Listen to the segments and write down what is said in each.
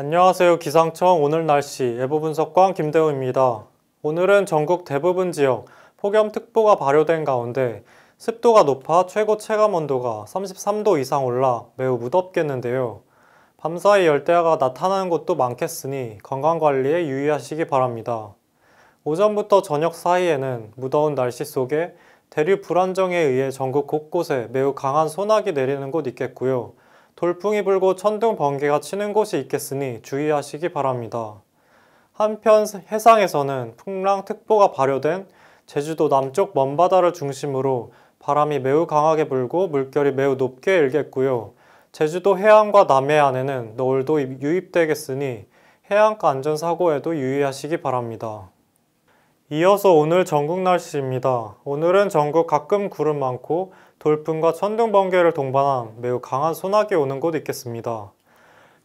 안녕하세요. 기상청 오늘 날씨 예보 분석관 김대우입니다 오늘은 전국 대부분 지역 폭염특보가 발효된 가운데 습도가 높아 최고 체감 온도가 33도 이상 올라 매우 무덥겠는데요. 밤사이 열대야가 나타나는 곳도 많겠으니 건강관리에 유의하시기 바랍니다. 오전부터 저녁 사이에는 무더운 날씨 속에 대류 불안정에 의해 전국 곳곳에 매우 강한 소나기 내리는 곳 있겠고요. 돌풍이 불고 천둥 번개가 치는 곳이 있겠으니 주의하시기 바랍니다. 한편 해상에서는 풍랑특보가 발효된 제주도 남쪽 먼바다를 중심으로 바람이 매우 강하게 불고 물결이 매우 높게 일겠고요. 제주도 해안과 남해안에는 노을도 유입되겠으니 해안가 안전사고에도 유의하시기 바랍니다. 이어서 오늘 전국 날씨입니다. 오늘은 전국 가끔 구름 많고 돌풍과 천둥 번개를 동반한 매우 강한 소나기 오는 곳이 있겠습니다.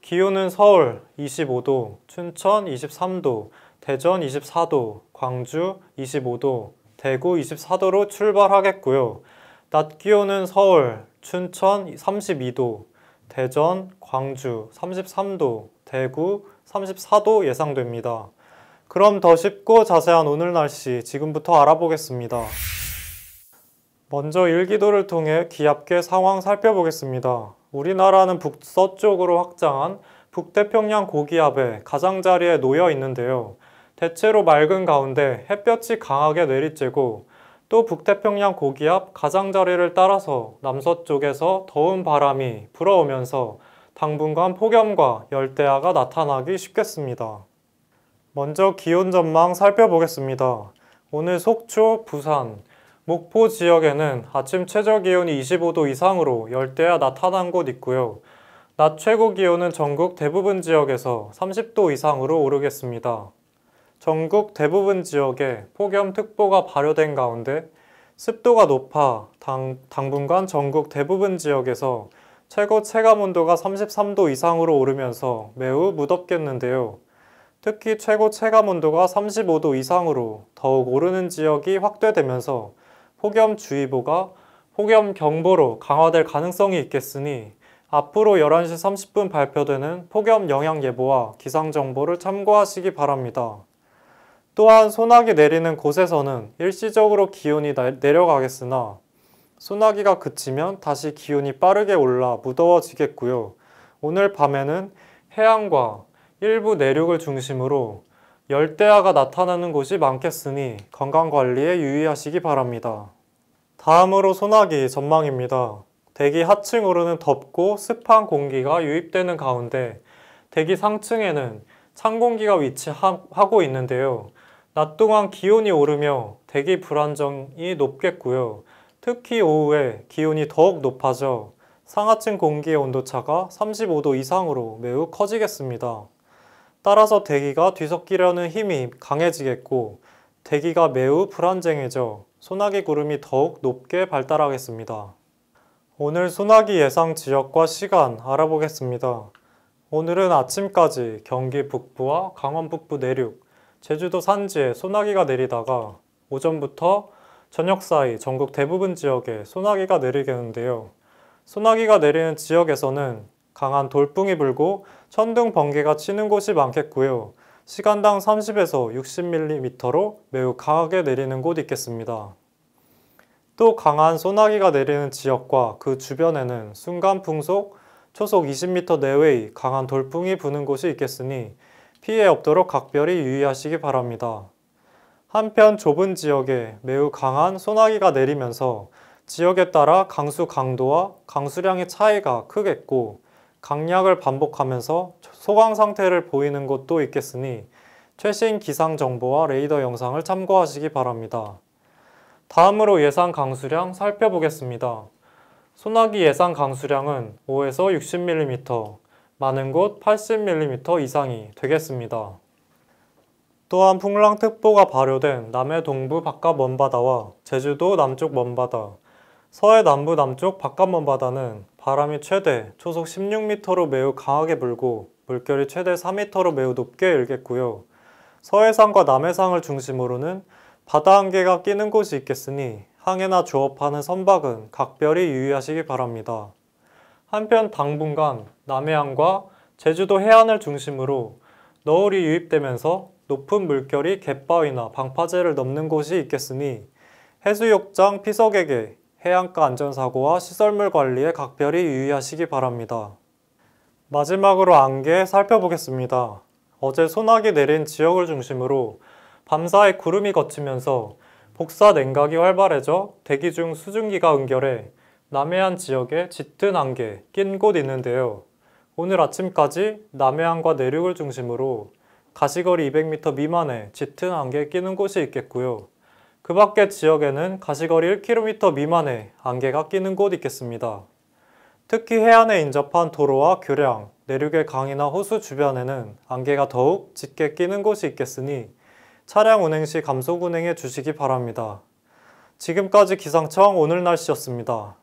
기온은 서울 25도, 춘천 23도, 대전 24도, 광주 25도, 대구 24도로 출발하겠고요. 낮 기온은 서울, 춘천 32도, 대전, 광주 33도, 대구 34도 예상됩니다. 그럼 더 쉽고 자세한 오늘 날씨 지금부터 알아보겠습니다. 먼저 일기도를 통해 기압계 상황 살펴보겠습니다. 우리나라는 북서쪽으로 확장한 북태평양 고기압의 가장자리에 놓여 있는데요. 대체로 맑은 가운데 햇볕이 강하게 내리쬐고 또 북태평양 고기압 가장자리를 따라서 남서쪽에서 더운 바람이 불어오면서 당분간 폭염과 열대야가 나타나기 쉽겠습니다. 먼저 기온 전망 살펴보겠습니다. 오늘 속초, 부산, 목포 지역에는 아침 최저 기온이 25도 이상으로 열대야 나타난 곳 있고요. 낮 최고 기온은 전국 대부분 지역에서 30도 이상으로 오르겠습니다. 전국 대부분 지역에 폭염특보가 발효된 가운데 습도가 높아 당, 당분간 전국 대부분 지역에서 최고 체감 온도가 33도 이상으로 오르면서 매우 무덥겠는데요. 특히 최고 체감 온도가 35도 이상으로 더욱 오르는 지역이 확대되면서 폭염주의보가 폭염경보로 강화될 가능성이 있겠으니 앞으로 11시 30분 발표되는 폭염 영향 예보와 기상정보를 참고하시기 바랍니다. 또한 소나기 내리는 곳에서는 일시적으로 기온이 내려가겠으나 소나기가 그치면 다시 기온이 빠르게 올라 무더워지겠고요. 오늘 밤에는 해안과 일부 내륙을 중심으로 열대야가 나타나는 곳이 많겠으니 건강관리에 유의하시기 바랍니다. 다음으로 소나기 전망입니다. 대기 하층 으로는 덥고 습한 공기가 유입되는 가운데 대기 상층에는 찬 공기가 위치하고 있는데요. 낮 동안 기온이 오르며 대기 불안정이 높겠고요. 특히 오후에 기온이 더욱 높아져 상하층 공기의 온도차가 35도 이상으로 매우 커지겠습니다. 따라서 대기가 뒤섞이려는 힘이 강해지겠고 대기가 매우 불안정해져 소나기 구름이 더욱 높게 발달하겠습니다. 오늘 소나기 예상 지역과 시간 알아보겠습니다. 오늘은 아침까지 경기 북부와 강원 북부 내륙, 제주도 산지에 소나기가 내리다가 오전부터 저녁 사이 전국 대부분 지역에 소나기가 내리겠는데요. 소나기가 내리는 지역에서는 강한 돌풍이 불고 천둥 번개가 치는 곳이 많겠고요. 시간당 30에서 60mm로 매우 강하게 내리는 곳이 있겠습니다. 또 강한 소나기가 내리는 지역과 그 주변에는 순간 풍속 초속 20m 내외의 강한 돌풍이 부는 곳이 있겠으니 피해 없도록 각별히 유의하시기 바랍니다. 한편 좁은 지역에 매우 강한 소나기가 내리면서 지역에 따라 강수 강도와 강수량의 차이가 크겠고 강약을 반복하면서 소강 상태를 보이는 곳도 있겠으니 최신 기상 정보와 레이더 영상을 참고하시기 바랍니다. 다음으로 예상 강수량 살펴보겠습니다. 소나기 예상 강수량은 5에서 60mm, 많은 곳 80mm 이상이 되겠습니다. 또한 풍랑특보가 발효된 남해 동부 바깥 먼바다와 제주도 남쪽 먼바다, 서해 남부 남쪽 바깥 먼바다는 바람이 최대 초속 16m로 매우 강하게 불고 물결이 최대 4m로 매우 높게 일겠고요. 서해상과 남해상을 중심으로는 바다 안개가 끼는 곳이 있겠으니 항해나 조업하는 선박은 각별히 유의하시기 바랍니다. 한편 당분간 남해안과 제주도 해안을 중심으로 너울이 유입되면서 높은 물결이 갯바위나 방파제를 넘는 곳이 있겠으니 해수욕장 피서객에 해안가 안전사고와 시설물 관리에 각별히 유의하시기 바랍니다. 마지막으로 안개 살펴보겠습니다. 어제 소나기 내린 지역을 중심으로 밤사이 구름이 걷히면서 복사 냉각이 활발해져 대기 중 수증기가 응결해 남해안 지역에 짙은 안개 낀 곳 있는데요. 오늘 아침까지 남해안과 내륙을 중심으로 가시거리 200m 미만의 짙은 안개 끼는 곳이 있겠고요. 그 밖의 지역에는 가시거리 1km 미만의 안개가 끼는 곳이 있겠습니다. 특히 해안에 인접한 도로와 교량, 내륙의 강이나 호수 주변에는 안개가 더욱 짙게 끼는 곳이 있겠으니 차량 운행 시 감속 운행해 주시기 바랍니다. 지금까지 기상청 오늘 날씨였습니다.